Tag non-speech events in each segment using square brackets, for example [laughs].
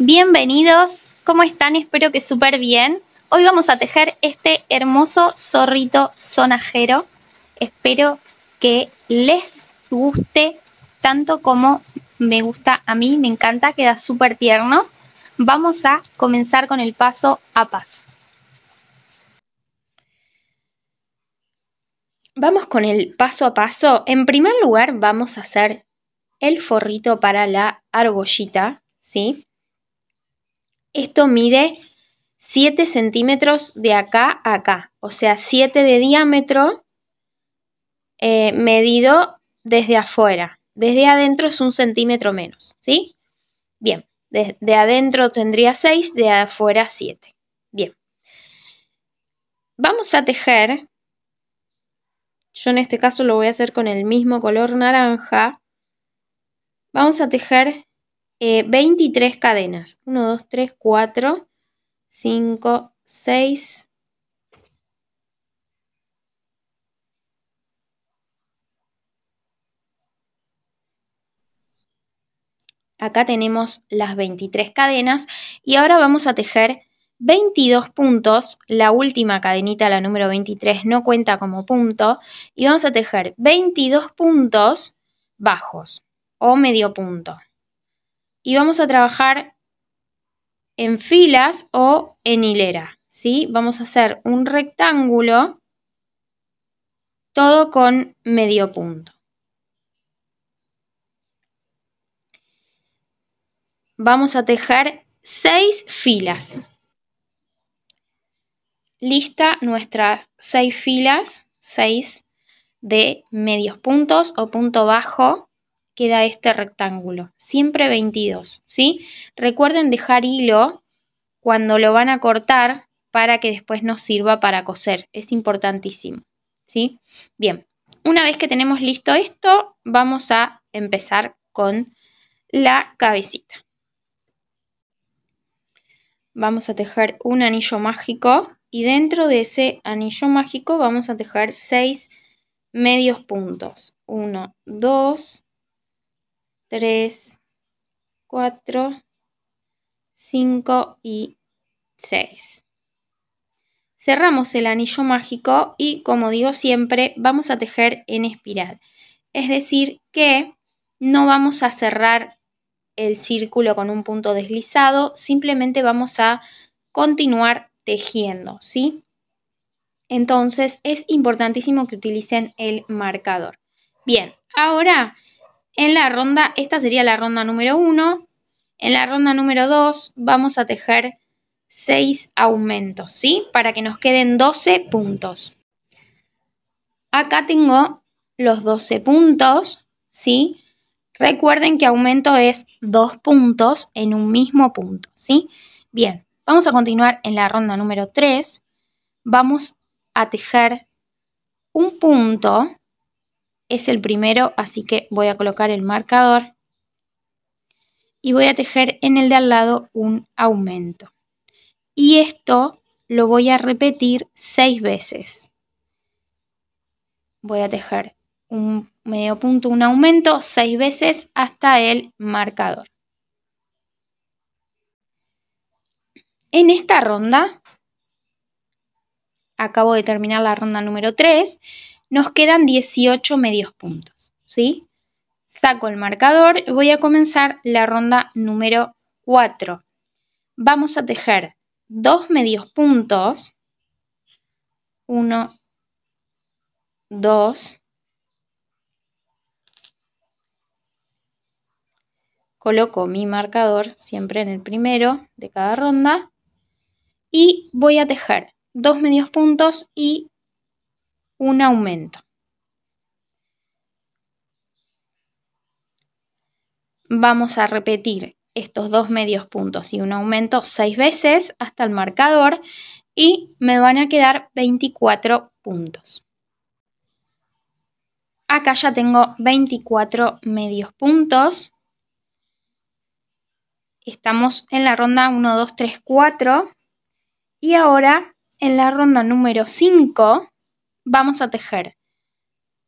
Bienvenidos, ¿cómo están? Espero que súper bien. Hoy vamos a tejer este hermoso zorrito sonajero. Espero que les guste tanto como me gusta a mí, me encanta, queda súper tierno. Vamos a comenzar con el paso a paso. Vamos con el paso a paso. En primer lugar vamos a hacer el forrito para la argollita, ¿sí? Esto mide 7 centímetros de acá a acá, o sea, 7 de diámetro eh, medido desde afuera. Desde adentro es un centímetro menos, ¿sí? Bien, desde adentro tendría 6, de afuera 7. Bien. Vamos a tejer. Yo en este caso lo voy a hacer con el mismo color naranja. Vamos a tejer 23 eh, cadenas. 1, 2, 3, 4, 5, 6. Acá tenemos las 23 cadenas y ahora vamos a tejer 22 puntos. La última cadenita, la número 23, no cuenta como punto. Y vamos a tejer 22 puntos bajos o medio punto y vamos a trabajar en filas o en hilera. ¿sí? Vamos a hacer un rectángulo, todo con medio punto. Vamos a tejer seis filas. Lista nuestras seis filas, seis de medios puntos o punto bajo queda este rectángulo. Siempre 22, ¿sí? Recuerden dejar hilo cuando lo van a cortar para que después nos sirva para coser. Es importantísimo, ¿sí? Bien, una vez que tenemos listo esto, vamos a empezar con la cabecita. Vamos a tejer un anillo mágico y dentro de ese anillo mágico vamos a tejer 6 medios puntos. 1, 2, 3, 4, 5 y 6. Cerramos el anillo mágico y como digo siempre vamos a tejer en espiral. Es decir que no vamos a cerrar el círculo con un punto deslizado, simplemente vamos a continuar tejiendo, ¿sí? Entonces es importantísimo que utilicen el marcador. Bien, ahora en la ronda, esta sería la ronda número 1. En la ronda número 2 vamos a tejer 6 aumentos, ¿sí? Para que nos queden 12 puntos. Acá tengo los 12 puntos, ¿sí? Recuerden que aumento es dos puntos en un mismo punto, ¿sí? Bien, vamos a continuar en la ronda número 3. Vamos a tejer un punto, es el primero, así que voy a colocar el marcador y voy a tejer en el de al lado un aumento. Y esto lo voy a repetir seis veces. Voy a tejer un medio punto, un aumento, seis veces hasta el marcador. En esta ronda, acabo de terminar la ronda número 3, nos quedan 18 medios puntos, ¿sí? Saco el marcador, y voy a comenzar la ronda número 4. Vamos a tejer dos medios puntos, 1, 2, coloco mi marcador siempre en el primero de cada ronda y voy a tejer dos medios puntos y un aumento. Vamos a repetir estos dos medios puntos y un aumento seis veces hasta el marcador y me van a quedar 24 puntos. Acá ya tengo 24 medios puntos. Estamos en la ronda 1, 2, 3, 4. Y ahora en la ronda número 5 vamos a tejer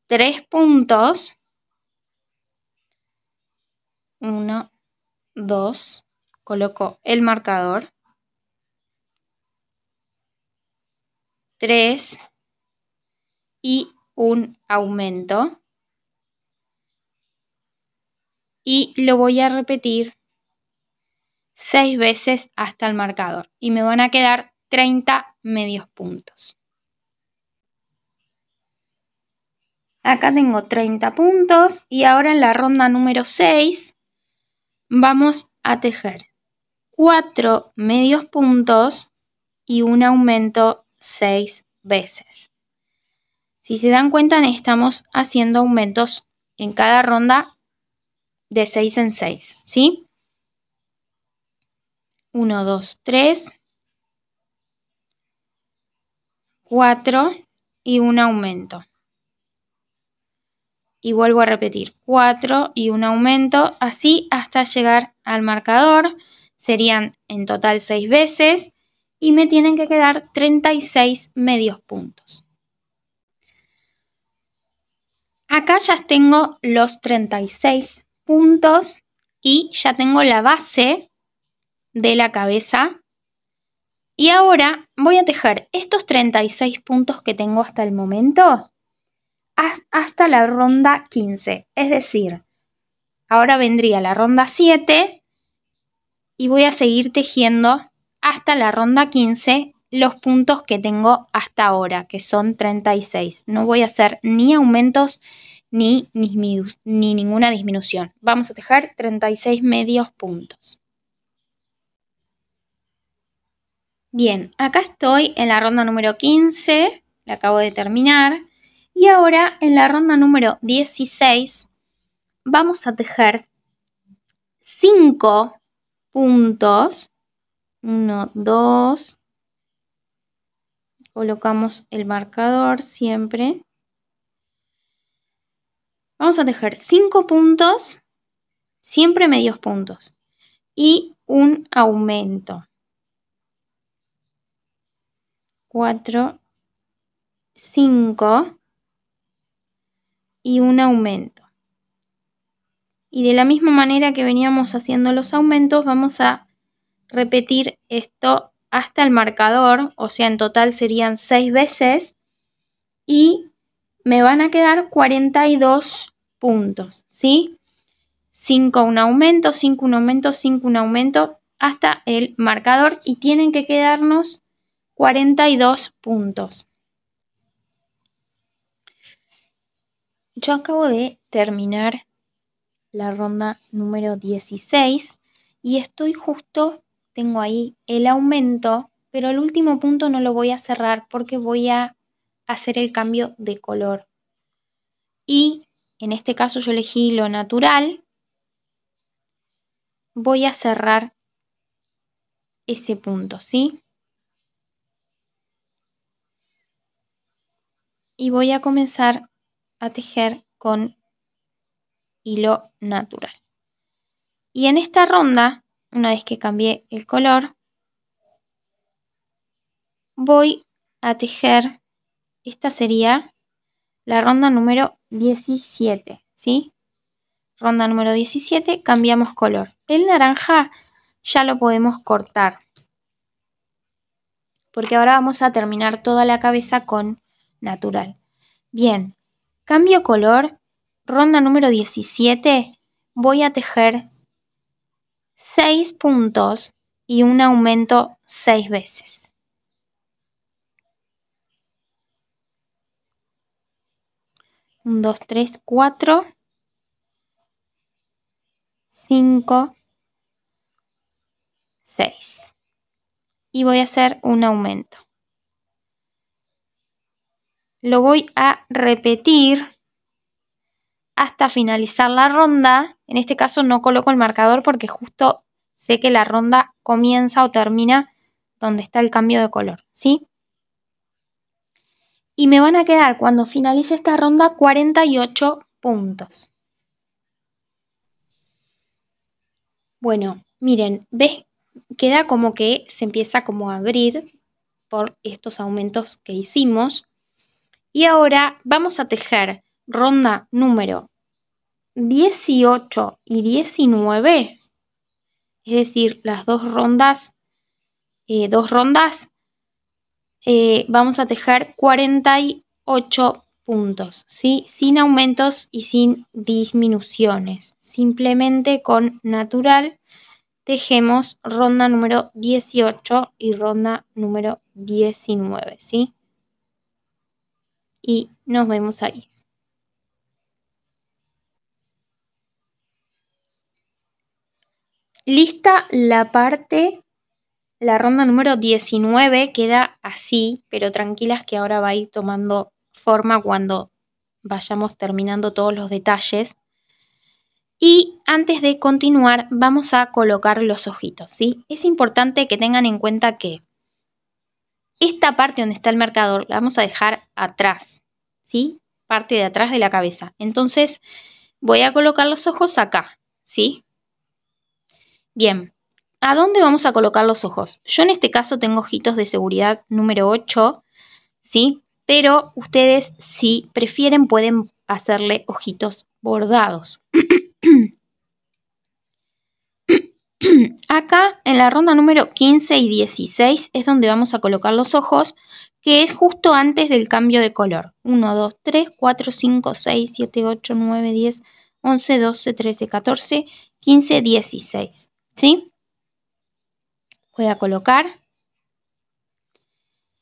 tres puntos. Uno, dos, coloco el marcador. Tres y un aumento. Y lo voy a repetir seis veces hasta el marcador y me van a quedar 30 medios puntos. Acá tengo 30 puntos y ahora en la ronda número 6 vamos a tejer 4 medios puntos y un aumento 6 veces. Si se dan cuenta, estamos haciendo aumentos en cada ronda de 6 en 6, ¿sí? 1, 2, 3, 4 y un aumento y vuelvo a repetir 4 y un aumento, así hasta llegar al marcador. Serían en total 6 veces y me tienen que quedar 36 medios puntos. Acá ya tengo los 36 puntos y ya tengo la base de la cabeza. Y ahora voy a tejer estos 36 puntos que tengo hasta el momento hasta la ronda 15. Es decir, ahora vendría la ronda 7 y voy a seguir tejiendo hasta la ronda 15 los puntos que tengo hasta ahora, que son 36. No voy a hacer ni aumentos ni, ni, ninguna disminución. Vamos a tejer 36 medios puntos. Bien, acá estoy en la ronda número 15, la acabo de terminar. Y ahora, en la ronda número 16, vamos a tejer 5 puntos. 1, 2. Colocamos el marcador siempre. Vamos a tejer 5 puntos, siempre medios puntos, y un aumento. 4, 5 y un aumento. Y de la misma manera que veníamos haciendo los aumentos, vamos a repetir esto hasta el marcador, o sea, en total serían seis veces y me van a quedar 42 puntos, ¿sí? 5 un aumento, 5 un aumento, 5 un aumento hasta el marcador y tienen que quedarnos 42 puntos. Yo acabo de terminar la ronda número 16 y estoy justo, tengo ahí el aumento, pero el último punto no lo voy a cerrar porque voy a hacer el cambio de color. Y en este caso yo elegí lo natural. Voy a cerrar ese punto, ¿sí? Y voy a comenzar a tejer con hilo natural. Y en esta ronda, una vez que cambié el color, voy a tejer, esta sería la ronda número 17, ¿sí? Ronda número 17, cambiamos color. El naranja ya lo podemos cortar, porque ahora vamos a terminar toda la cabeza con natural. Bien, Cambio color, ronda número 17, voy a tejer 6 puntos y un aumento 6 veces. 1, 2, 3, 4, 5, 6. Y voy a hacer un aumento. Lo voy a repetir hasta finalizar la ronda. En este caso no coloco el marcador porque justo sé que la ronda comienza o termina donde está el cambio de color, ¿sí? Y me van a quedar cuando finalice esta ronda 48 puntos. Bueno, miren, ves, queda como que se empieza como a abrir por estos aumentos que hicimos. Y ahora vamos a tejer ronda número 18 y 19, es decir, las dos rondas, eh, dos rondas, eh, vamos a tejer 48 puntos, ¿sí? sin aumentos y sin disminuciones, simplemente con natural tejemos ronda número 18 y ronda número 19, ¿sí? y nos vemos ahí. Lista la parte, la ronda número 19 queda así, pero tranquilas que ahora va a ir tomando forma cuando vayamos terminando todos los detalles. Y antes de continuar, vamos a colocar los ojitos, Es importante que tengan en cuenta que esta parte donde está el marcador la vamos a dejar atrás, ¿sí? Parte de atrás de la cabeza. Entonces voy a colocar los ojos acá, ¿sí? Bien, ¿a dónde vamos a colocar los ojos? Yo en este caso tengo ojitos de seguridad número 8, ¿sí? Pero ustedes si prefieren pueden hacerle ojitos bordados. [clears throat] [clears throat] Acá en la ronda número 15 y 16 es donde vamos a colocar los ojos, que es justo antes del cambio de color. 1, 2, 3, 4, 5, 6, 7, 8, 9, 10, 11, 12, 13, 14, 15, 16. ¿Sí? Voy a colocar.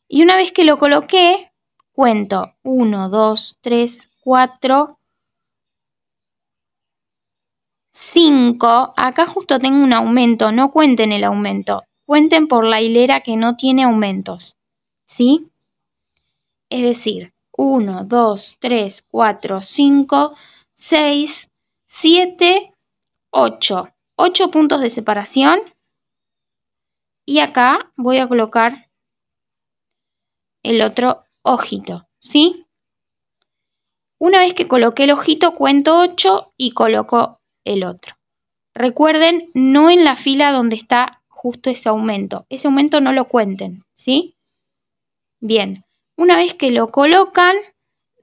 Y una vez que lo coloqué, cuento 1, 2, 3, 4, 5, acá justo tengo un aumento, no cuenten el aumento, cuenten por la hilera que no tiene aumentos, ¿sí? Es decir, 1, 2, 3, 4, 5, 6, 7, 8. 8 puntos de separación. Y acá voy a colocar el otro ojito, ¿sí? Una vez que coloqué el ojito, cuento 8 y coloco el otro. Recuerden, no en la fila donde está justo ese aumento. Ese aumento no lo cuenten, ¿sí? Bien, una vez que lo colocan,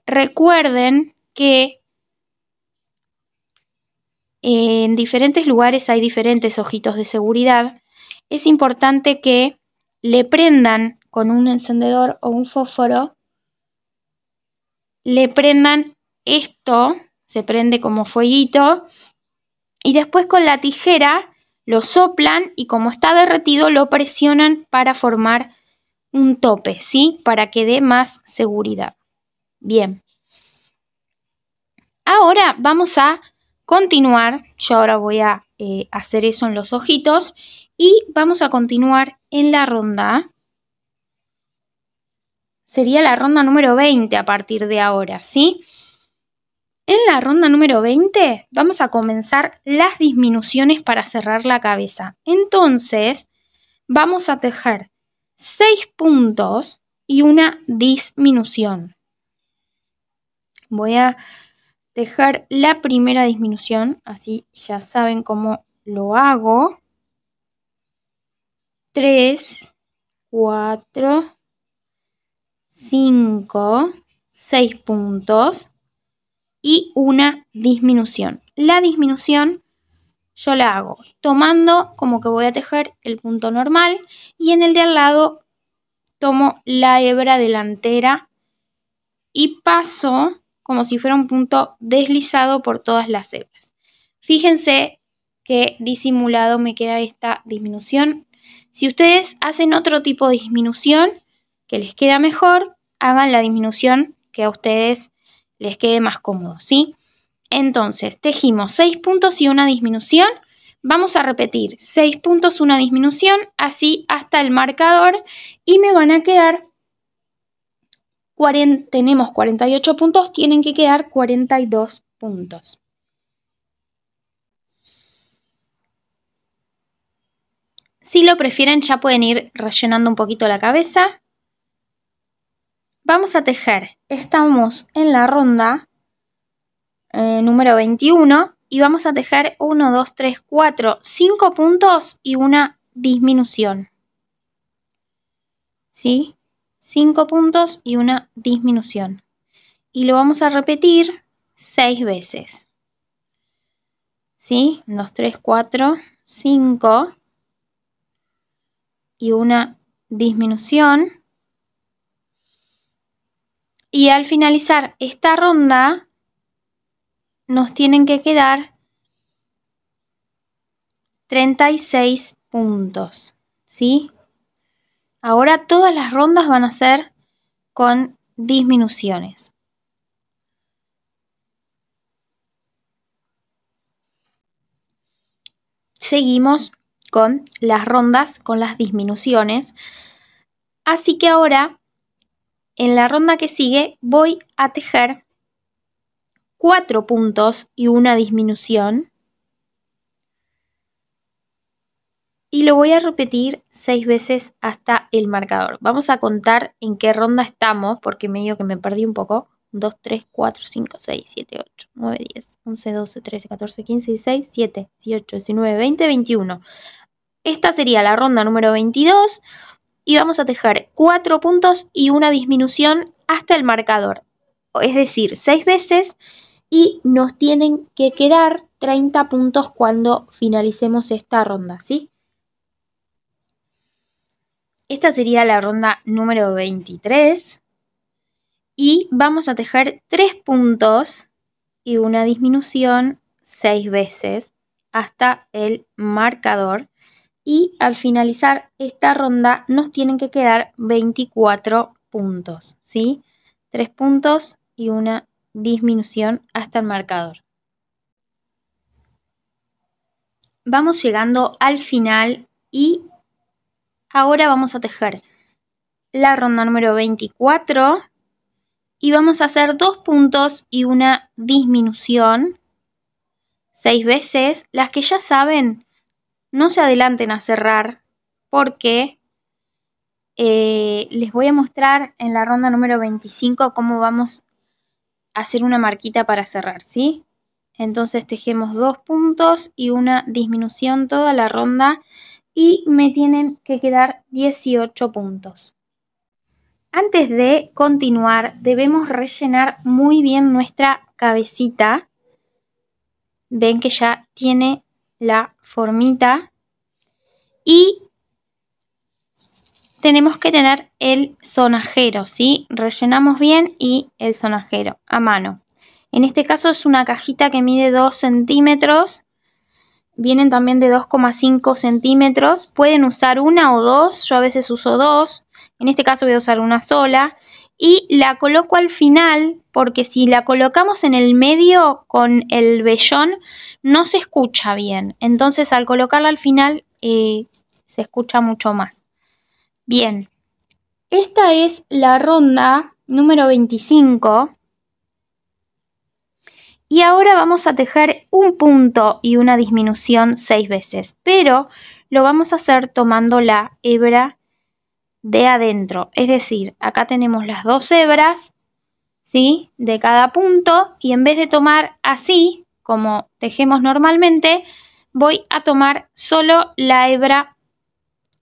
recuerden que eh, en diferentes lugares hay diferentes ojitos de seguridad. Es importante que le prendan con un encendedor o un fósforo, le prendan esto, se prende como fueguito y después con la tijera lo soplan y como está derretido lo presionan para formar un tope, ¿sí? Para que dé más seguridad. Bien. Ahora vamos a continuar. Yo ahora voy a eh, hacer eso en los ojitos y vamos a continuar en la ronda. Sería la ronda número 20 a partir de ahora, ¿sí? En la ronda número 20 vamos a comenzar las disminuciones para cerrar la cabeza. Entonces vamos a tejer 6 puntos y una disminución. Voy a tejer la primera disminución, así ya saben cómo lo hago. 3, 4, 5, 6 puntos y una disminución. La disminución yo la hago tomando como que voy a tejer el punto normal y en el de al lado tomo la hebra delantera y paso como si fuera un punto deslizado por todas las hebras. Fíjense que disimulado me queda esta disminución. Si ustedes hacen otro tipo de disminución que les queda mejor, hagan la disminución que a ustedes les quede más cómodo, ¿sí? Entonces, tejimos 6 puntos y una disminución. Vamos a repetir 6 puntos, una disminución, así hasta el marcador y me van a quedar, tenemos 48 puntos, tienen que quedar 42 puntos. Si lo prefieren ya pueden ir rellenando un poquito la cabeza. Vamos a tejer Estamos en la ronda eh, número 21 y vamos a tejer 1, 2, 3, 4, 5 puntos y una disminución. ¿Sí? 5 puntos y una disminución. Y lo vamos a repetir 6 veces. ¿Sí? 2, 3, 4, 5 y una disminución y al finalizar esta ronda, nos tienen que quedar 36 puntos. ¿Sí? Ahora todas las rondas van a ser con disminuciones. Seguimos con las rondas, con las disminuciones. Así que ahora en la ronda que sigue voy a tejer cuatro puntos y una disminución. Y lo voy a repetir seis veces hasta el marcador. Vamos a contar en qué ronda estamos, porque medio que me perdí un poco. 2, 3, 4, 5, 6, 7, 8, 9, 10, 11, 12, 13, 14, 15, 16, 17, 18, 19, 20, 21. Esta sería la ronda número 22 y vamos a tejer 4 puntos y una disminución hasta el marcador, es decir, 6 veces y nos tienen que quedar 30 puntos cuando finalicemos esta ronda, ¿sí? Esta sería la ronda número 23 y vamos a tejer 3 puntos y una disminución 6 veces hasta el marcador y al finalizar esta ronda nos tienen que quedar 24 puntos, ¿sí? 3 puntos y una disminución hasta el marcador. Vamos llegando al final y ahora vamos a tejer la ronda número 24 y vamos a hacer dos puntos y una disminución seis veces. Las que ya saben no se adelanten a cerrar porque eh, les voy a mostrar en la ronda número 25 cómo vamos a hacer una marquita para cerrar, ¿sí? Entonces tejemos dos puntos y una disminución toda la ronda y me tienen que quedar 18 puntos. Antes de continuar debemos rellenar muy bien nuestra cabecita. Ven que ya tiene la formita y tenemos que tener el sonajero, ¿sí? Rellenamos bien y el sonajero a mano. En este caso es una cajita que mide 2 centímetros. Vienen también de 2,5 centímetros. Pueden usar una o dos. Yo a veces uso dos. En este caso voy a usar una sola y la coloco al final porque si la colocamos en el medio con el vellón no se escucha bien. Entonces al colocarla al final eh, se escucha mucho más. Bien, esta es la ronda número 25. Y ahora vamos a tejer un punto y una disminución seis veces, pero lo vamos a hacer tomando la hebra de adentro. Es decir, acá tenemos las dos hebras, ¿sí? De cada punto y en vez de tomar así, como tejemos normalmente, voy a tomar solo la hebra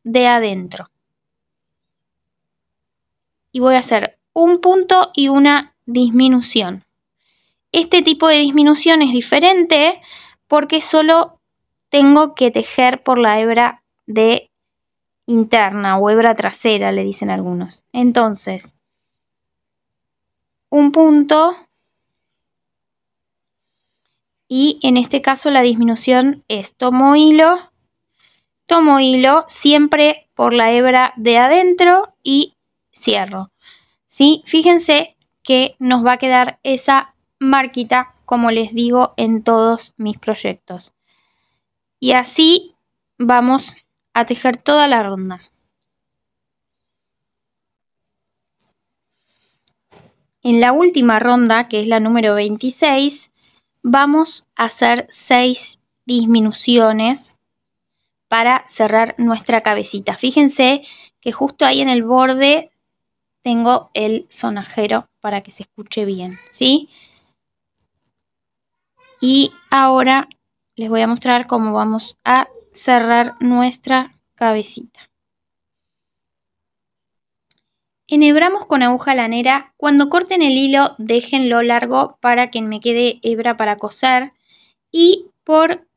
de adentro. Y voy a hacer un punto y una disminución. Este tipo de disminución es diferente porque solo tengo que tejer por la hebra de interna o hebra trasera, le dicen algunos. Entonces, un punto y en este caso la disminución es tomo hilo, tomo hilo siempre por la hebra de adentro y cierro. ¿Sí? Fíjense que nos va a quedar esa marquita como les digo en todos mis proyectos. Y así vamos a tejer toda la ronda. En la última ronda, que es la número 26, vamos a hacer 6 disminuciones para cerrar nuestra cabecita. Fíjense que justo ahí en el borde tengo el sonajero para que se escuche bien, ¿sí? Y ahora les voy a mostrar cómo vamos a cerrar nuestra cabecita. Enhebramos con aguja lanera. Cuando corten el hilo, déjenlo largo para que me quede hebra para coser. Y por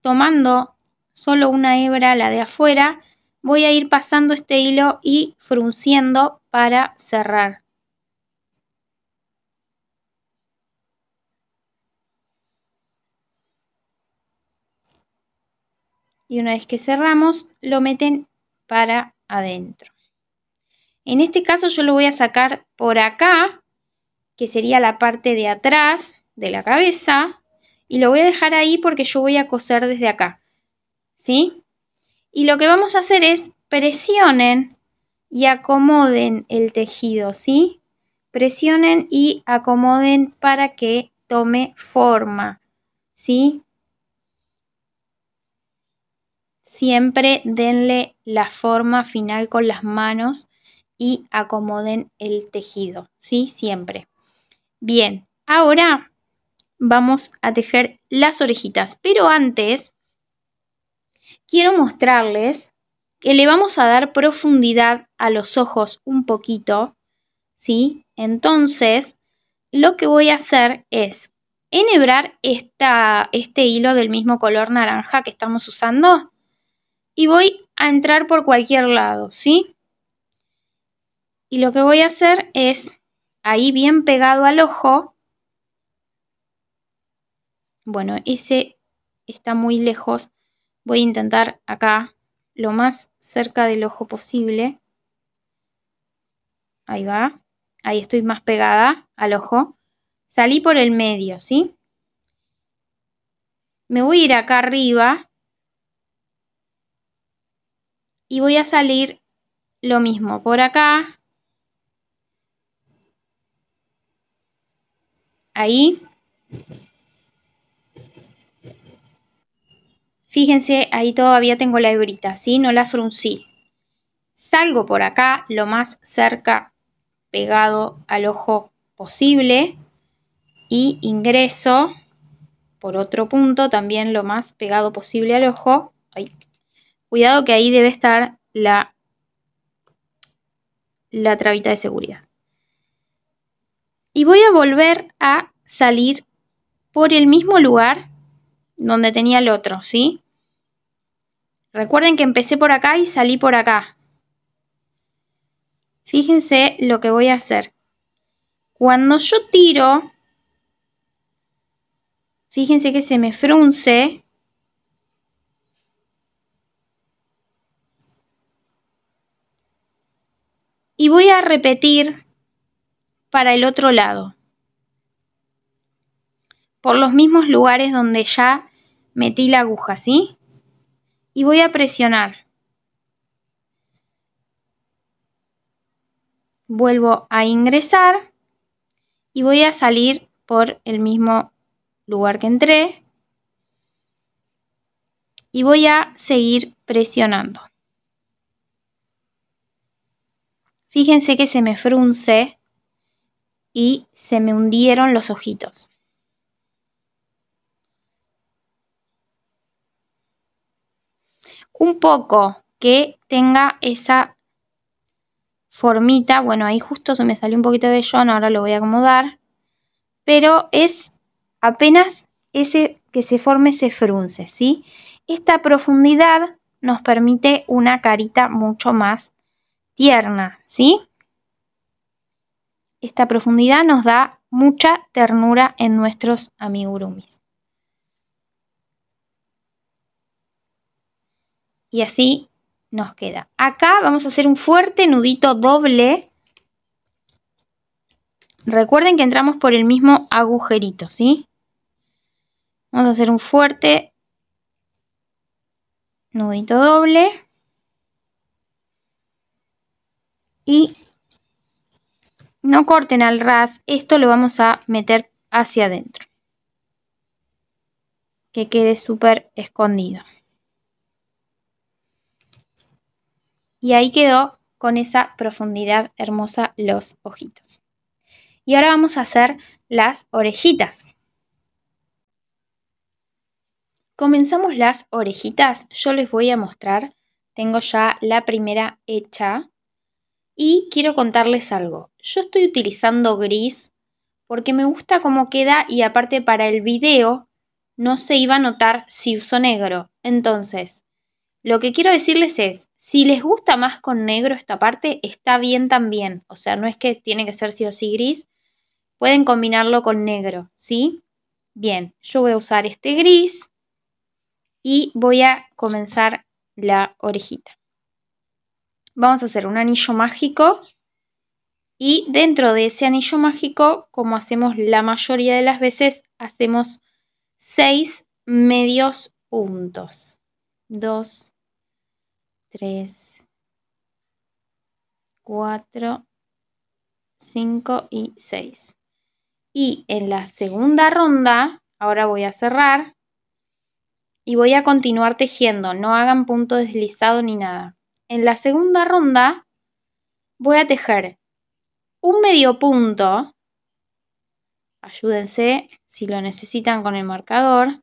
tomando solo una hebra, la de afuera, voy a ir pasando este hilo y frunciendo para cerrar. y una vez que cerramos lo meten para adentro. En este caso yo lo voy a sacar por acá, que sería la parte de atrás de la cabeza, y lo voy a dejar ahí porque yo voy a coser desde acá. ¿Sí? Y lo que vamos a hacer es presionen y acomoden el tejido, ¿sí? Presionen y acomoden para que tome forma, ¿sí? siempre denle la forma final con las manos y acomoden el tejido, ¿sí? Siempre. Bien, ahora vamos a tejer las orejitas, pero antes quiero mostrarles que le vamos a dar profundidad a los ojos un poquito, ¿sí? Entonces, lo que voy a hacer es enhebrar este hilo del mismo color naranja que estamos usando y voy a entrar por cualquier lado, ¿sí? Y lo que voy a hacer es, ahí bien pegado al ojo, bueno, ese está muy lejos, voy a intentar acá lo más cerca del ojo posible. Ahí va, ahí estoy más pegada al ojo. Salí por el medio, ¿sí? Me voy a ir acá arriba y voy a salir lo mismo por acá. Ahí. Fíjense, ahí todavía tengo la hebrita, ¿sí? No la fruncí. Salgo por acá lo más cerca pegado al ojo posible y ingreso por otro punto también lo más pegado posible al ojo. ahí Cuidado que ahí debe estar la, la trabita de seguridad. Y voy a volver a salir por el mismo lugar donde tenía el otro, ¿sí? Recuerden que empecé por acá y salí por acá. Fíjense lo que voy a hacer. Cuando yo tiro, fíjense que se me frunce Y voy a repetir para el otro lado, por los mismos lugares donde ya metí la aguja, ¿sí? Y voy a presionar. Vuelvo a ingresar y voy a salir por el mismo lugar que entré y voy a seguir presionando. Fíjense que se me frunce y se me hundieron los ojitos. Un poco que tenga esa formita. Bueno, ahí justo se me salió un poquito de John, ahora lo voy a acomodar. Pero es apenas ese que se forme ese frunce, ¿sí? Esta profundidad nos permite una carita mucho más tierna, ¿sí? Esta profundidad nos da mucha ternura en nuestros amigurumis. Y así nos queda. Acá vamos a hacer un fuerte nudito doble. Recuerden que entramos por el mismo agujerito, ¿sí? Vamos a hacer un fuerte nudito doble. y no corten al ras, esto lo vamos a meter hacia adentro. Que quede súper escondido. Y ahí quedó con esa profundidad hermosa los ojitos. Y ahora vamos a hacer las orejitas. Comenzamos las orejitas. Yo les voy a mostrar. Tengo ya la primera hecha. Y quiero contarles algo. Yo estoy utilizando gris porque me gusta cómo queda y aparte para el video no se iba a notar si uso negro. Entonces, lo que quiero decirles es, si les gusta más con negro esta parte, está bien también. O sea, no es que tiene que ser sí o sí gris. Pueden combinarlo con negro, ¿sí? Bien, yo voy a usar este gris y voy a comenzar la orejita vamos a hacer un anillo mágico y dentro de ese anillo mágico, como hacemos la mayoría de las veces, hacemos 6 medios puntos. 2, 3, 4, 5 y 6. Y en la segunda ronda, ahora voy a cerrar y voy a continuar tejiendo. No hagan punto deslizado ni nada. En la segunda ronda voy a tejer un medio punto. Ayúdense si lo necesitan con el marcador.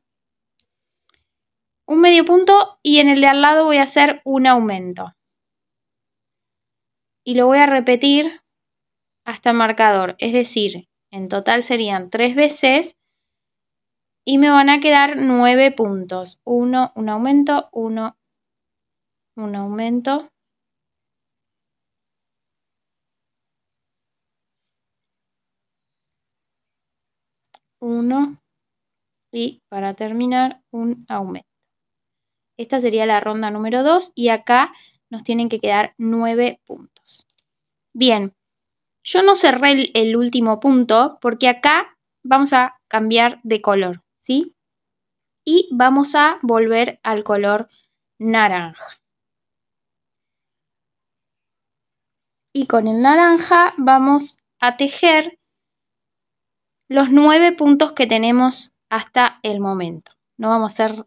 Un medio punto y en el de al lado voy a hacer un aumento. Y lo voy a repetir hasta el marcador. Es decir, en total serían tres veces y me van a quedar nueve puntos. Uno, un aumento, uno, un aumento. Uno. Y para terminar, un aumento. Esta sería la ronda número 2 y acá nos tienen que quedar nueve puntos. Bien, yo no cerré el, el último punto porque acá vamos a cambiar de color, ¿sí? Y vamos a volver al color naranja. y con el naranja vamos a tejer los nueve puntos que tenemos hasta el momento. No vamos a hacer,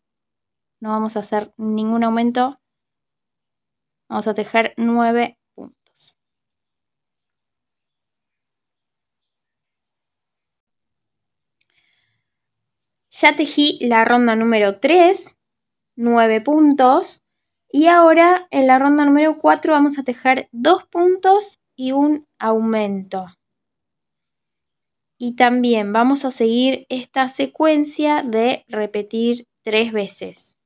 no vamos a hacer ningún aumento. Vamos a tejer nueve puntos. Ya tejí la ronda número 3, 9 puntos. Y ahora en la ronda número 4 vamos a tejer dos puntos y un aumento. Y también vamos a seguir esta secuencia de repetir tres veces.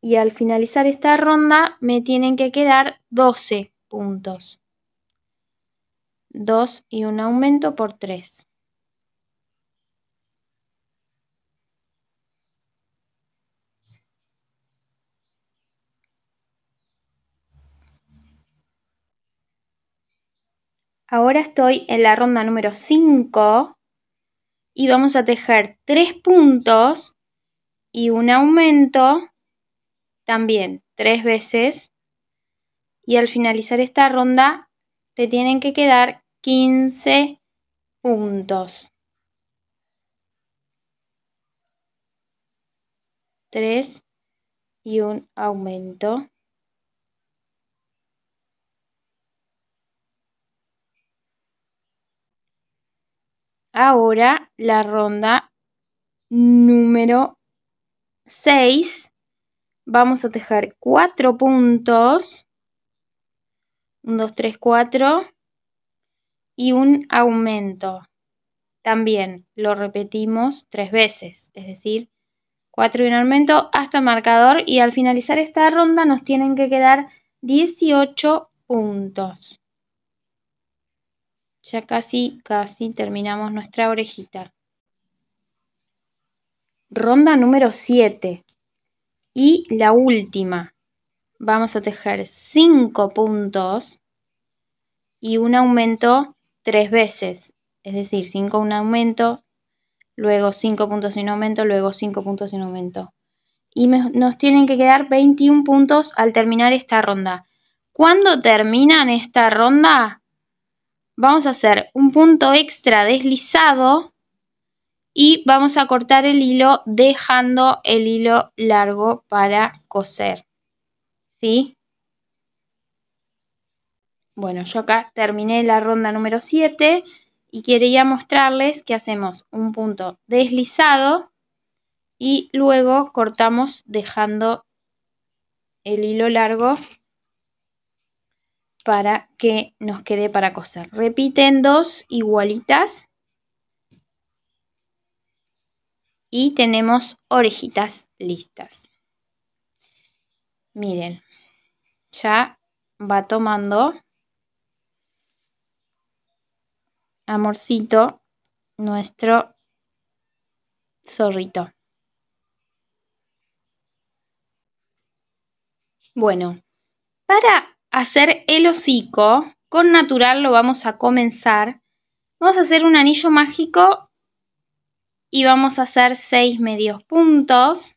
Y al finalizar esta ronda me tienen que quedar 12 puntos. 2 y un aumento por 3. Ahora estoy en la ronda número 5 y vamos a tejer 3 puntos y un aumento también 3 veces. Y al finalizar esta ronda te tienen que quedar 15 puntos. 3 y un aumento. ahora la ronda número 6. Vamos a tejer 4 puntos. 1, 2, 3, 4. Y un aumento. También lo repetimos tres veces, es decir, 4 y un aumento hasta el marcador y al finalizar esta ronda nos tienen que quedar 18 puntos. Ya casi, casi terminamos nuestra orejita. Ronda número 7. Y la última. Vamos a tejer 5 puntos y un aumento tres veces. Es decir, 5 un aumento, luego 5 puntos un aumento, luego 5 puntos un aumento. Y nos tienen que quedar 21 puntos al terminar esta ronda. ¿Cuándo terminan esta ronda? vamos a hacer un punto extra deslizado y vamos a cortar el hilo dejando el hilo largo para coser. ¿Sí? Bueno, yo acá terminé la ronda número 7 y quería mostrarles que hacemos un punto deslizado y luego cortamos dejando el hilo largo para que nos quede para coser. Repiten dos igualitas. Y tenemos orejitas listas. Miren, ya va tomando amorcito nuestro zorrito. Bueno, para hacer el hocico. Con natural lo vamos a comenzar. Vamos a hacer un anillo mágico y vamos a hacer 6 medios puntos.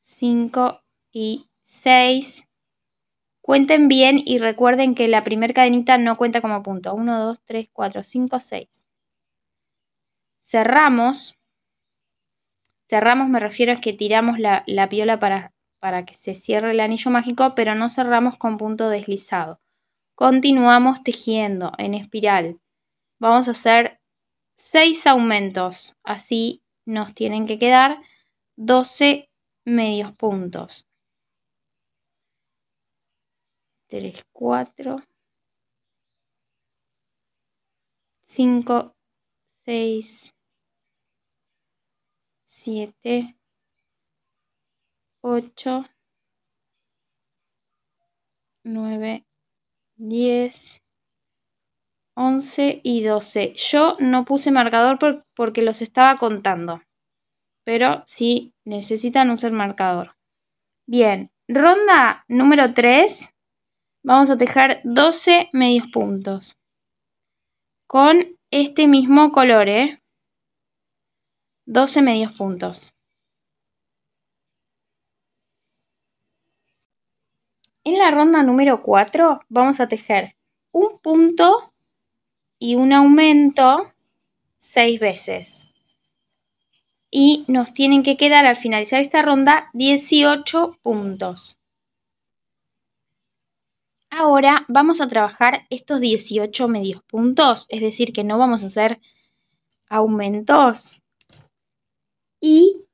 5 y 6. Cuenten bien y recuerden que la primer cadenita no cuenta como punto. 1, 2, 3, 4, 5, 6. Cerramos. Cerramos me refiero a que tiramos la, piola para, para que se cierre el anillo mágico, pero no cerramos con punto deslizado. Continuamos tejiendo en espiral. Vamos a hacer 6 aumentos, así nos tienen que quedar 12 medios puntos. 3, 4, 5, 6, 7 8 9 10 11 y 12. Yo no puse marcador porque los estaba contando. Pero si necesitan usar marcador. Bien, ronda número 3. Vamos a tejer 12 medios puntos. Con este mismo color, eh. 12 medios puntos. En la ronda número 4 vamos a tejer un punto y un aumento seis veces. Y nos tienen que quedar al finalizar esta ronda 18 puntos. Ahora vamos a trabajar estos 18 medios puntos, es decir, que no vamos a hacer aumentos y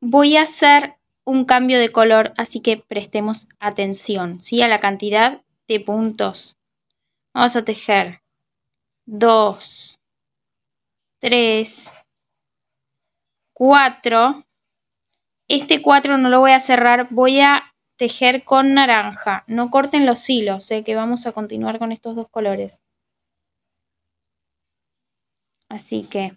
voy a hacer un cambio de color, así que prestemos atención ¿sí? a la cantidad de puntos. Vamos a tejer 2, 3, 4. Este 4 no lo voy a cerrar, voy a tejer con naranja. No corten los hilos, sé ¿eh? que vamos a continuar con estos dos colores. Así que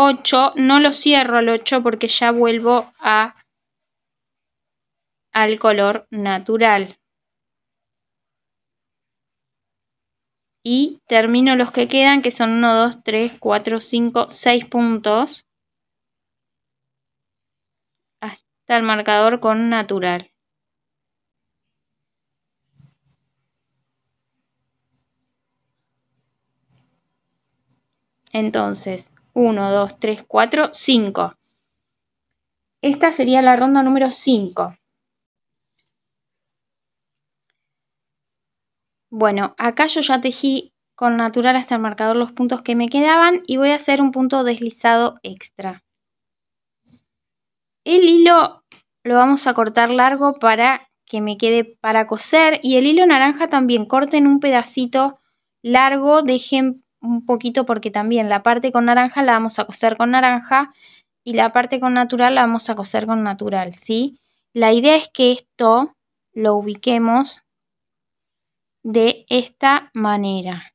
8, no lo cierro al 8 porque ya vuelvo a, al color natural. Y termino los que quedan, que son 1, 2, 3, 4, 5, 6 puntos. Hasta el marcador con natural. Entonces, 1, 2, 3, 4, 5. Esta sería la ronda número 5. Bueno, acá yo ya tejí con natural hasta el marcador los puntos que me quedaban y voy a hacer un punto deslizado extra. El hilo lo vamos a cortar largo para que me quede para coser y el hilo naranja también corten un pedacito largo, dejen un poquito porque también la parte con naranja la vamos a coser con naranja y la parte con natural la vamos a coser con natural, ¿sí? La idea es que esto lo ubiquemos de esta manera.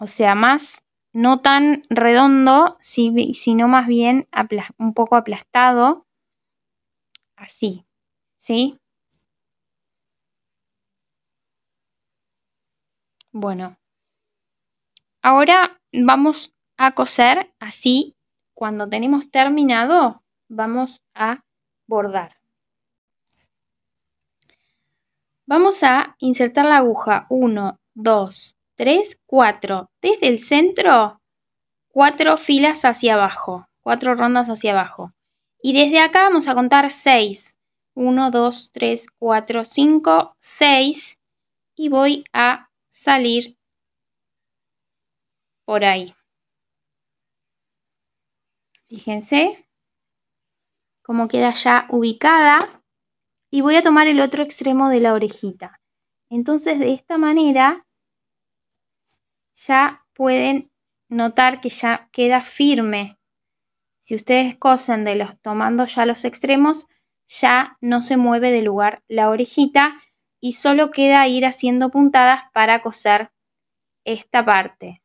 O sea, más no tan redondo, sino más bien un poco aplastado, así, ¿sí? Bueno, ahora vamos a coser así. Cuando tenemos terminado, vamos a bordar. Vamos a insertar la aguja 1, 2, 3, 4. Desde el centro, 4 filas hacia abajo, 4 rondas hacia abajo. Y desde acá vamos a contar 6. 1, 2, 3, 4, 5, 6. Y voy a salir por ahí. Fíjense cómo queda ya ubicada. Y voy a tomar el otro extremo de la orejita. Entonces de esta manera ya pueden notar que ya queda firme. Si ustedes cosen de los tomando ya los extremos, ya no se mueve de lugar la orejita y solo queda ir haciendo puntadas para coser esta parte.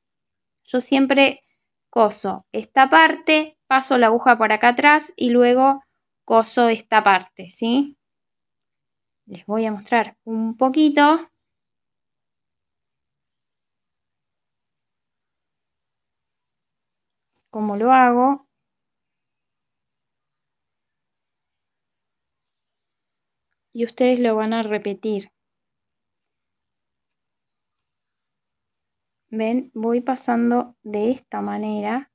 Yo siempre coso esta parte, paso la aguja por acá atrás y luego coso esta parte, ¿sí? Les voy a mostrar un poquito. Cómo lo hago. y ustedes lo van a repetir. ¿Ven? Voy pasando de esta manera.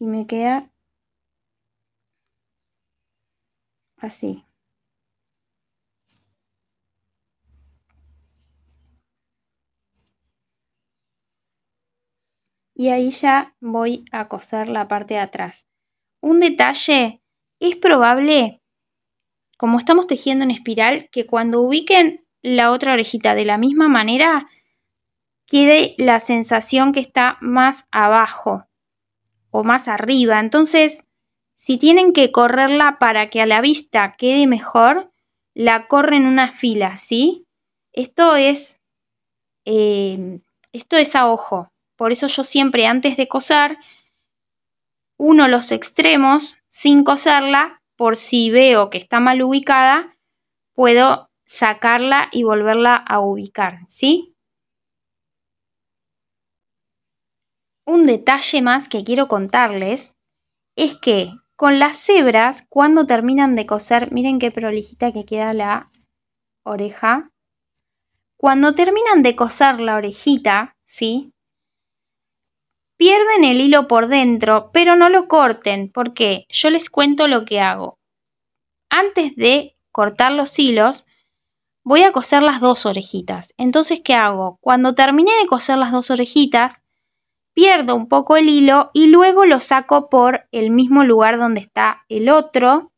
Y me queda así. y ahí ya voy a coser la parte de atrás. Un detalle, es probable, como estamos tejiendo en espiral, que cuando ubiquen la otra orejita de la misma manera, quede la sensación que está más abajo o más arriba. Entonces, si tienen que correrla para que a la vista quede mejor, la corren una fila, ¿sí? Esto es, eh, esto es a ojo. Por eso yo siempre antes de coser, uno los extremos sin coserla, por si veo que está mal ubicada, puedo sacarla y volverla a ubicar, ¿sí? Un detalle más que quiero contarles es que con las cebras, cuando terminan de coser, miren qué prolijita que queda la oreja. Cuando terminan de coser la orejita, ¿sí? Pierden el hilo por dentro, pero no lo corten, porque yo les cuento lo que hago. Antes de cortar los hilos, voy a coser las dos orejitas. Entonces, ¿qué hago? Cuando terminé de coser las dos orejitas, pierdo un poco el hilo y luego lo saco por el mismo lugar donde está el otro.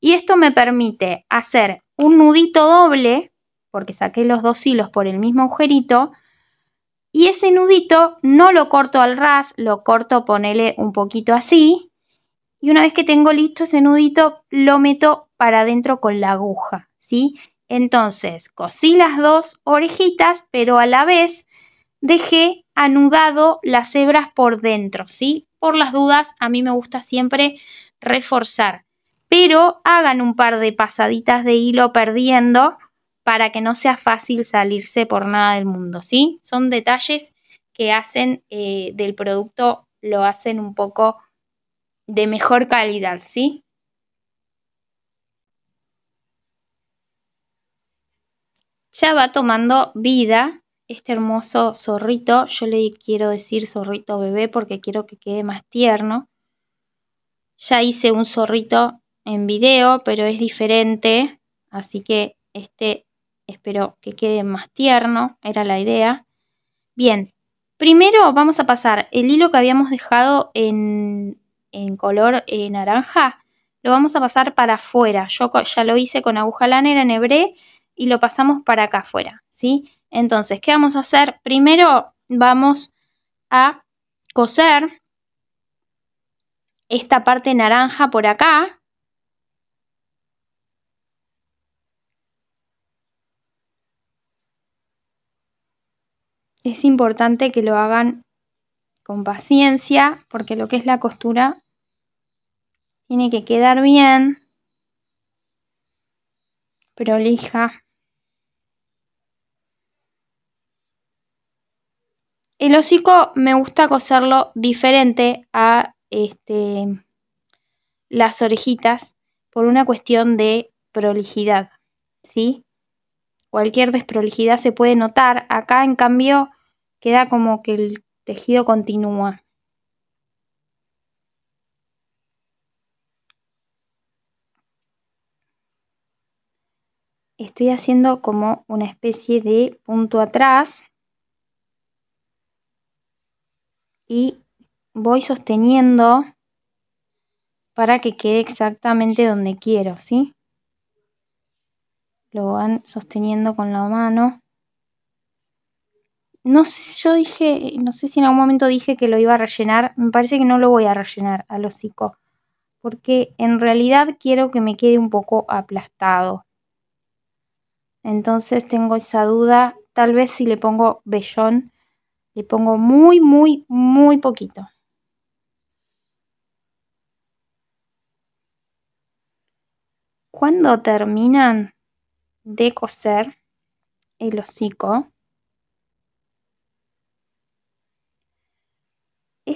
Y esto me permite hacer un nudito doble, porque saqué los dos hilos por el mismo agujerito, y ese nudito no lo corto al ras, lo corto, ponele un poquito así. Y una vez que tengo listo ese nudito, lo meto para adentro con la aguja, ¿sí? Entonces, cosí las dos orejitas, pero a la vez dejé anudado las hebras por dentro, ¿sí? Por las dudas, a mí me gusta siempre reforzar. Pero hagan un par de pasaditas de hilo perdiendo para que no sea fácil salirse por nada del mundo, ¿sí? Son detalles que hacen eh, del producto, lo hacen un poco de mejor calidad, ¿sí? Ya va tomando vida este hermoso zorrito, yo le quiero decir zorrito bebé porque quiero que quede más tierno. Ya hice un zorrito en video, pero es diferente, así que este espero que quede más tierno, era la idea. Bien, primero vamos a pasar el hilo que habíamos dejado en, en color eh, naranja, lo vamos a pasar para afuera. Yo ya lo hice con aguja lanera en hebre y lo pasamos para acá afuera, ¿sí? Entonces, ¿qué vamos a hacer? Primero vamos a coser esta parte naranja por acá, es importante que lo hagan con paciencia porque lo que es la costura tiene que quedar bien, prolija. El hocico me gusta coserlo diferente a este, las orejitas por una cuestión de prolijidad, ¿sí? Cualquier desprolijidad se puede notar. Acá, en cambio, queda como que el tejido continúa. Estoy haciendo como una especie de punto atrás y voy sosteniendo para que quede exactamente donde quiero, ¿sí? Lo van sosteniendo con la mano. No sé, yo dije, no sé si en algún momento dije que lo iba a rellenar. Me parece que no lo voy a rellenar al hocico. Porque en realidad quiero que me quede un poco aplastado. Entonces tengo esa duda. Tal vez si le pongo vellón, le pongo muy, muy, muy poquito. Cuando terminan de coser el hocico,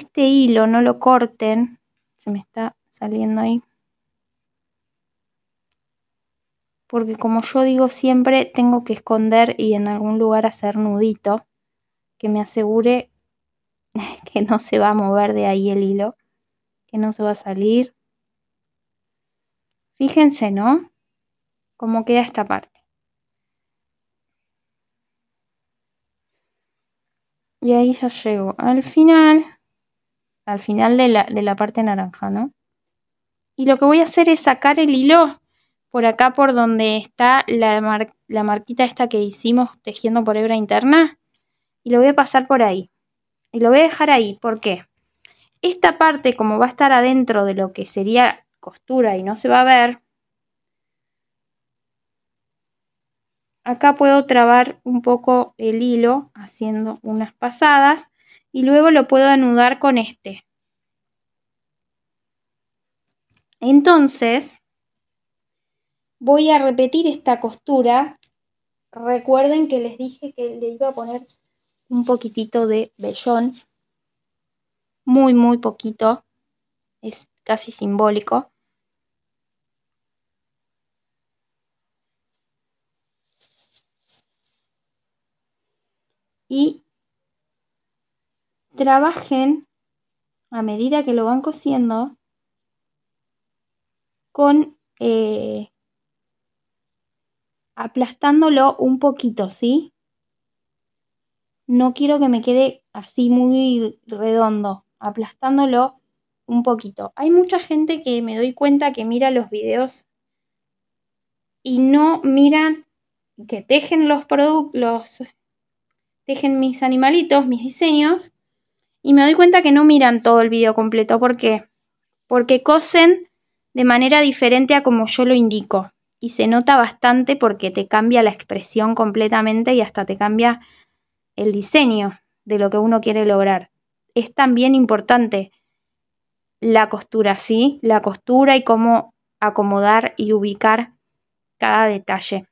este hilo no lo corten, se me está saliendo ahí. Porque como yo digo siempre, tengo que esconder y en algún lugar hacer nudito. Que me asegure [laughs] que no se va a mover de ahí el hilo. Que no se va a salir. Fíjense, ¿no? Cómo queda esta parte. Y ahí ya llego al final al final de la, parte naranja, ¿no? Y lo que voy a hacer es sacar el hilo por acá por donde está la, la marquita esta que hicimos tejiendo por hebra interna y lo voy a pasar por ahí. Y lo voy a dejar ahí, ¿por qué? Esta parte, como va a estar adentro de lo que sería costura y no se va a ver, acá puedo trabar un poco el hilo haciendo unas pasadas y luego lo puedo anudar con este. Entonces, voy a repetir esta costura. Recuerden que les dije que le iba a poner un poquitito de vellón. Muy, muy poquito. Es casi simbólico. Y trabajen a medida que lo van cosiendo con eh, aplastándolo un poquito, ¿sí? No quiero que me quede así muy redondo, aplastándolo un poquito. Hay mucha gente que me doy cuenta que mira los videos y no miran que tejen los productos, tejen mis animalitos, mis diseños y me doy cuenta que no miran todo el video completo. ¿Por qué? Porque cosen de manera diferente a como yo lo indico. Y se nota bastante porque te cambia la expresión completamente y hasta te cambia el diseño de lo que uno quiere lograr. Es también importante la costura, ¿sí? La costura y cómo acomodar y ubicar cada detalle.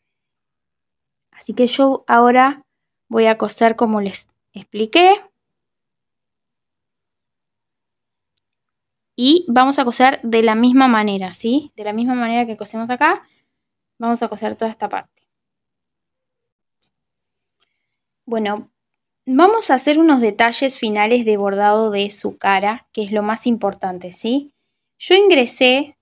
Así que yo ahora voy a coser como les expliqué. y vamos a coser de la misma manera, ¿sí? De la misma manera que cosemos acá, vamos a coser toda esta parte. Bueno, vamos a hacer unos detalles finales de bordado de su cara, que es lo más importante, ¿sí? Yo ingresé,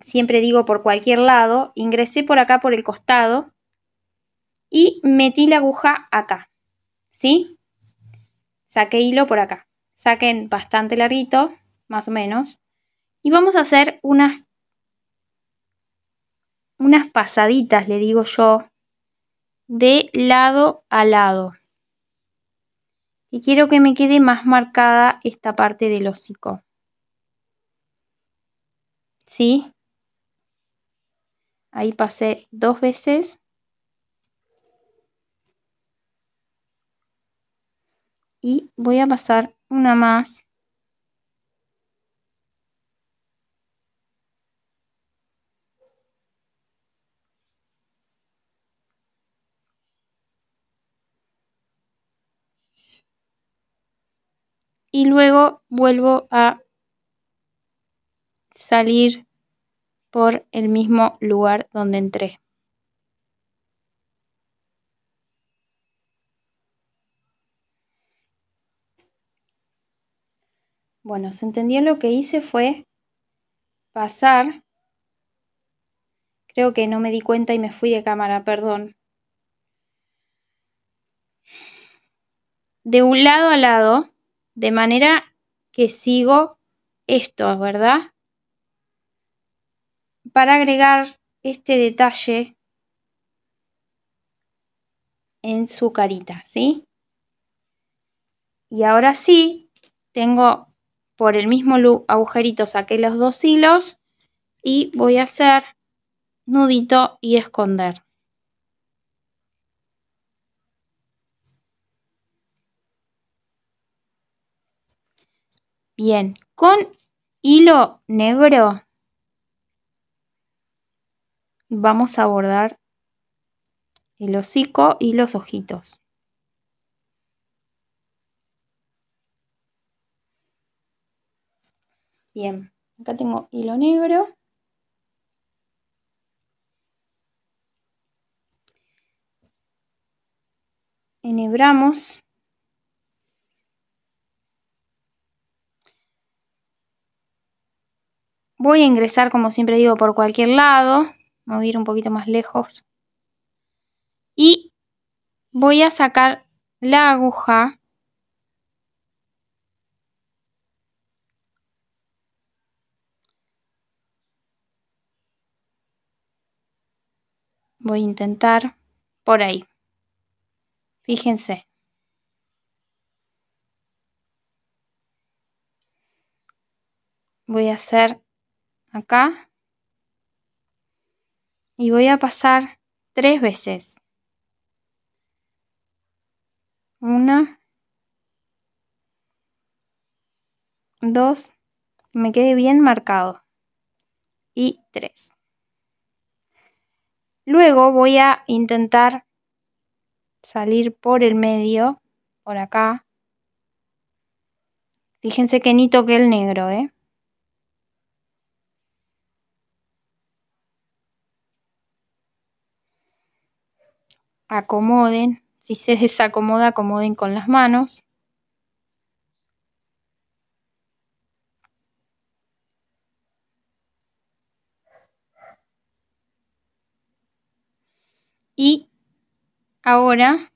siempre digo por cualquier lado, ingresé por acá por el costado y metí la aguja acá, ¿sí? Saqué hilo por acá saquen bastante larguito, más o menos. Y vamos a hacer unas, unas pasaditas, le digo yo, de lado a lado. Y quiero que me quede más marcada esta parte del hocico. ¿Sí? Ahí pasé dos veces. Y voy a pasar una más. y luego vuelvo a salir por el mismo lugar donde entré. Bueno, ¿se entendió lo que hice? Fue pasar. Creo que no me di cuenta y me fui de cámara, perdón. De un lado a lado, de manera que sigo esto, ¿verdad? Para agregar este detalle en su carita, ¿sí? Y ahora sí, tengo por el mismo agujerito saqué los dos hilos y voy a hacer nudito y esconder. Bien, con hilo negro vamos a bordar el hocico y los ojitos. Bien, acá tengo hilo negro. Enhebramos. Voy a ingresar, como siempre digo, por cualquier lado. a ir un poquito más lejos. Y voy a sacar la aguja Voy a intentar por ahí. Fíjense. Voy a hacer acá. Y voy a pasar tres veces. Una. Dos. Me quede bien marcado. Y tres. Luego voy a intentar salir por el medio, por acá. Fíjense que ni toqué el negro, ¿eh? Acomoden. Si se desacomoda, acomoden con las manos. Y ahora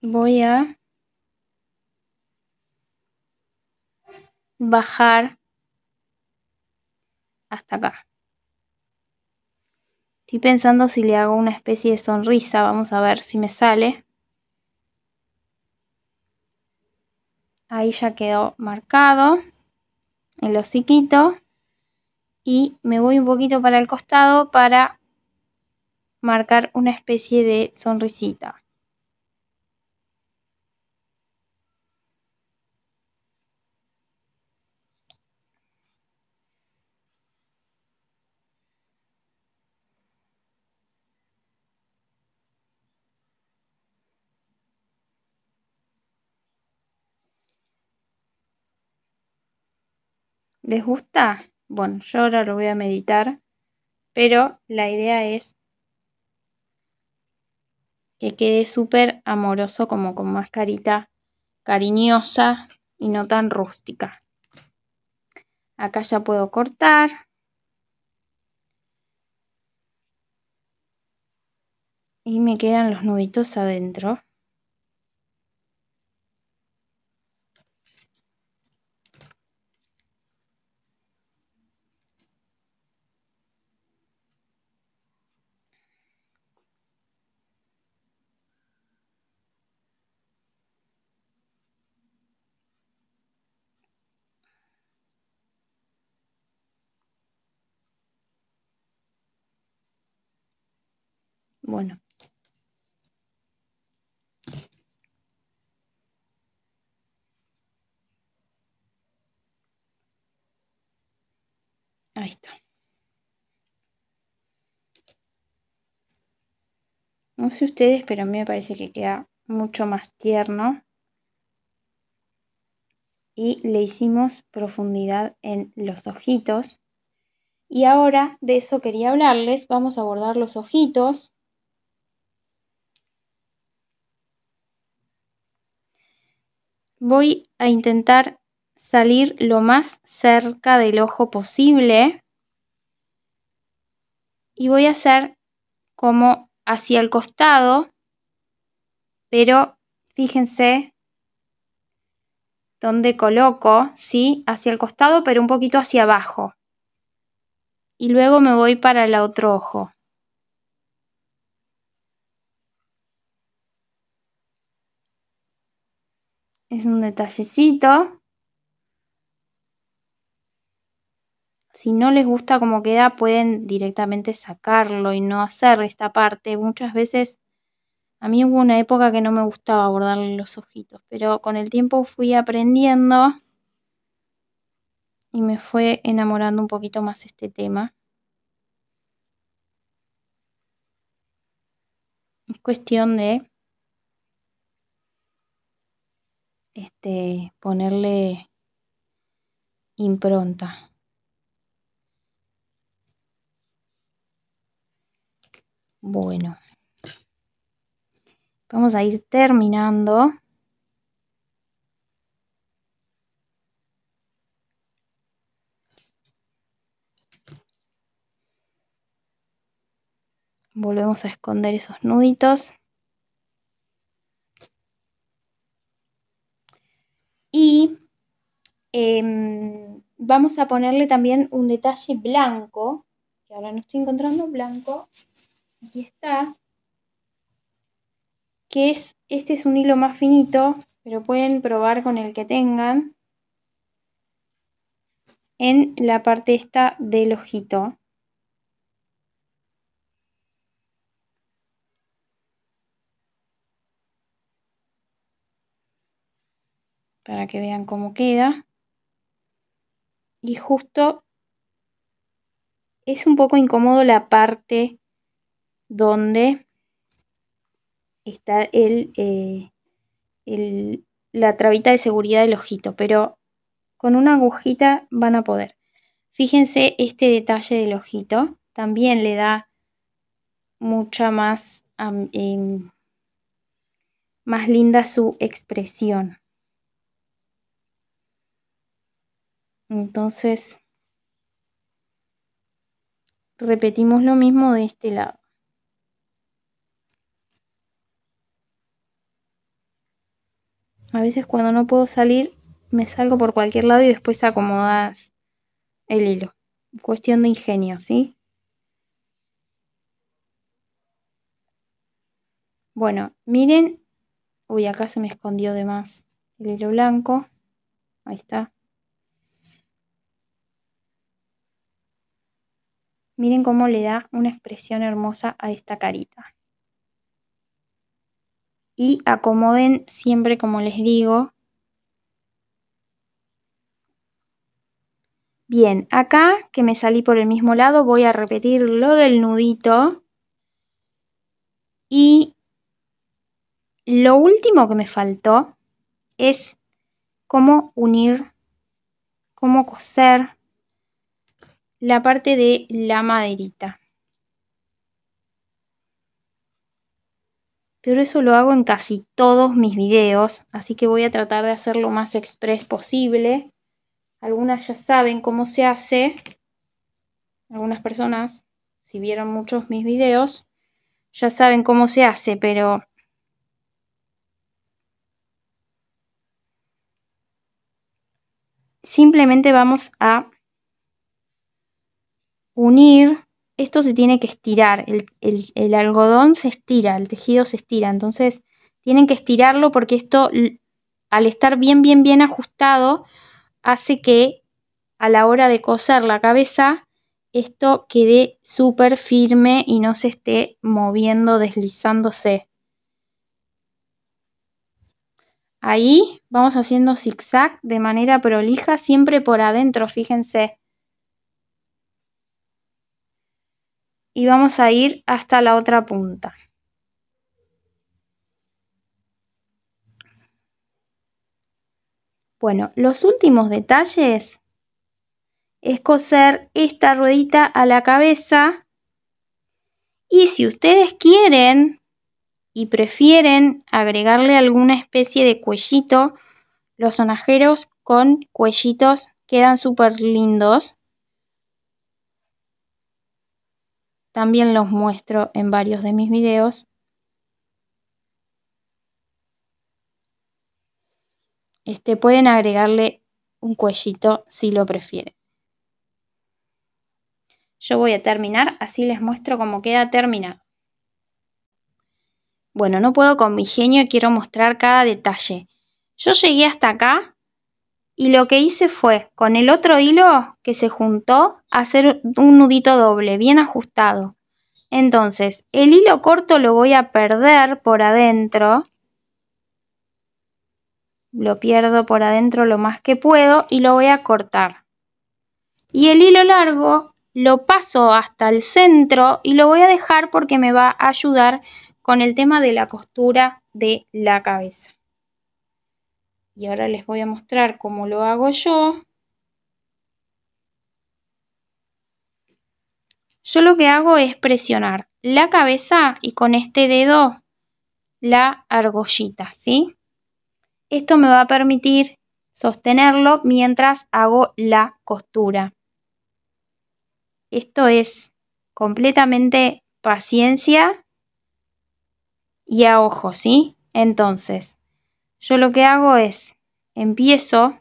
voy a bajar hasta acá. Estoy pensando si le hago una especie de sonrisa. Vamos a ver si me sale. Ahí ya quedó marcado el hociquito y me voy un poquito para el costado para marcar una especie de sonrisita. ¿Les gusta? Bueno, yo ahora lo voy a meditar, pero la idea es que quede súper amoroso, como con más carita cariñosa y no tan rústica. Acá ya puedo cortar. Y me quedan los nuditos adentro. Ahí está. No sé ustedes, pero a mí me parece que queda mucho más tierno. Y le hicimos profundidad en los ojitos. Y ahora de eso quería hablarles. Vamos a bordar los ojitos. Voy a intentar salir lo más cerca del ojo posible y voy a hacer como hacia el costado, pero fíjense donde coloco, ¿sí? Hacia el costado, pero un poquito hacia abajo. Y luego me voy para el otro ojo. Es un detallecito. si no les gusta cómo queda, pueden directamente sacarlo y no hacer esta parte. Muchas veces a mí hubo una época que no me gustaba bordarle los ojitos, pero con el tiempo fui aprendiendo y me fue enamorando un poquito más este tema. Es cuestión de este, ponerle impronta. Bueno, vamos a ir terminando. Volvemos a esconder esos nuditos. Y em, vamos a ponerle también un detalle blanco, que ahora no estoy encontrando blanco, aquí está, que es, este es un hilo más finito, pero pueden probar con el que tengan en la parte esta del ojito. Para que vean cómo queda. Y justo es un poco incómodo la parte donde está eh, el, la trabita de seguridad del ojito, pero con una agujita van a poder. Fíjense este detalle del ojito, también le da mucha más, em, más linda su expresión. Entonces, repetimos lo mismo de este lado. A veces cuando no puedo salir, me salgo por cualquier lado y después acomodas el hilo. Cuestión de ingenio, ¿sí? Bueno, miren. Uy, acá se me escondió de más el hilo blanco. Ahí está. Miren cómo le da una expresión hermosa a esta carita y acomoden siempre como les digo. Bien, acá que me salí por el mismo lado voy a repetir lo del nudito y lo último que me faltó es cómo unir, cómo coser la parte de la maderita. pero eso lo hago en casi todos mis videos, así que voy a tratar de hacer lo más express posible. Algunas ya saben cómo se hace, algunas personas, si vieron muchos mis videos, ya saben cómo se hace, pero... Simplemente vamos a unir esto se tiene que estirar, el, algodón se estira, el tejido se estira, entonces tienen que estirarlo porque esto al estar bien, bien, bien ajustado, hace que a la hora de coser la cabeza, esto quede súper firme y no se esté moviendo, deslizándose. Ahí vamos haciendo zigzag de manera prolija, siempre por adentro, fíjense. y vamos a ir hasta la otra punta. Bueno, los últimos detalles es coser esta ruedita a la cabeza y si ustedes quieren y prefieren agregarle alguna especie de cuellito, los sonajeros con cuellitos quedan súper lindos. También los muestro en varios de mis videos. Este, pueden agregarle un cuellito si lo prefieren. Yo voy a terminar, así les muestro cómo queda terminado. Bueno, no puedo con mi genio, quiero mostrar cada detalle. Yo llegué hasta acá y lo que hice fue con el otro hilo que se juntó hacer un nudito doble bien ajustado. Entonces el hilo corto lo voy a perder por adentro, lo pierdo por adentro lo más que puedo y lo voy a cortar. Y el hilo largo lo paso hasta el centro y lo voy a dejar porque me va a ayudar con el tema de la costura de la cabeza. Y ahora les voy a mostrar cómo lo hago yo. Yo lo que hago es presionar la cabeza y con este dedo la argollita, ¿sí? Esto me va a permitir sostenerlo mientras hago la costura. Esto es completamente paciencia y a ojo, ¿sí? Entonces, yo lo que hago es, empiezo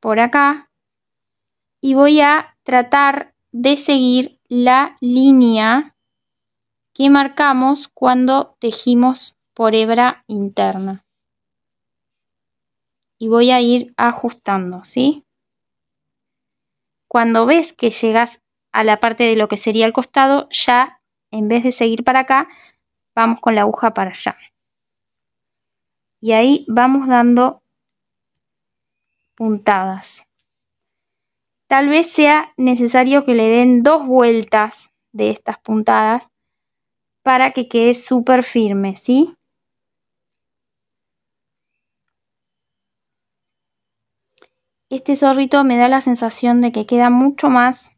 por acá y voy a tratar de seguir la línea que marcamos cuando tejimos por hebra interna. Y voy a ir ajustando, ¿sí? Cuando ves que llegas a la parte de lo que sería el costado, ya en vez de seguir para acá, vamos con la aguja para allá y ahí vamos dando puntadas. Tal vez sea necesario que le den dos vueltas de estas puntadas para que quede súper firme, ¿sí? Este zorrito me da la sensación de que queda mucho más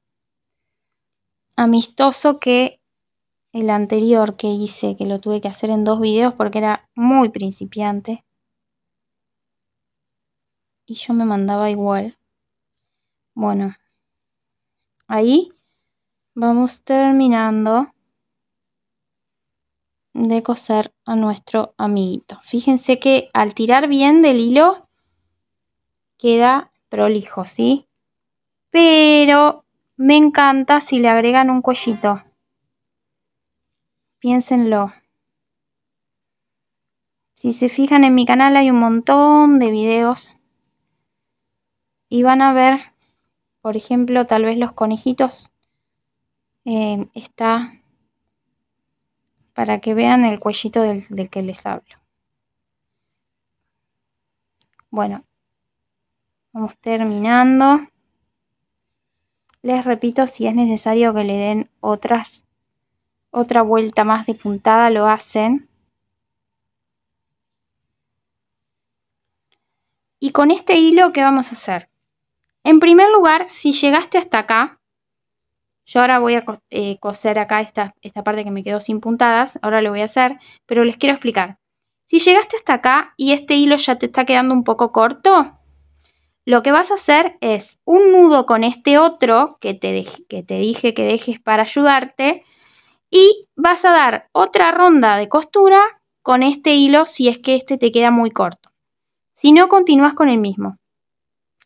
amistoso que el anterior que hice, que lo tuve que hacer en dos videos porque era muy principiante. Y yo me mandaba igual. Bueno, ahí vamos terminando de coser a nuestro amiguito. Fíjense que al tirar bien del hilo queda prolijo, ¿sí? Pero me encanta si le agregan un cuellito. Piénsenlo. Si se fijan en mi canal hay un montón de videos. Y van a ver, por ejemplo, tal vez los conejitos. Eh, está para que vean el cuellito del, del que les hablo. Bueno, vamos terminando. Les repito si es necesario que le den otras otra vuelta más de puntada lo hacen. Y con este hilo, ¿qué vamos a hacer? En primer lugar, si llegaste hasta acá, yo ahora voy a eh, coser acá esta, esta parte que me quedó sin puntadas, ahora lo voy a hacer, pero les quiero explicar. Si llegaste hasta acá y este hilo ya te está quedando un poco corto, lo que vas a hacer es un nudo con este otro que te, que te dije que dejes para ayudarte, y vas a dar otra ronda de costura con este hilo si es que este te queda muy corto. Si no, continúas con el mismo.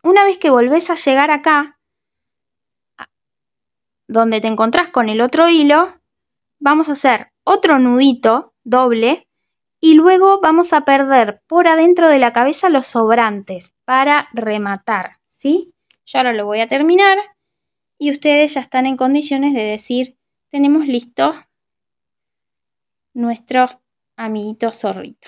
Una vez que volvés a llegar acá, donde te encontrás con el otro hilo, vamos a hacer otro nudito doble y luego vamos a perder por adentro de la cabeza los sobrantes para rematar, ¿sí? Yo ahora lo voy a terminar y ustedes ya están en condiciones de decir tenemos listo nuestro amiguito zorrito.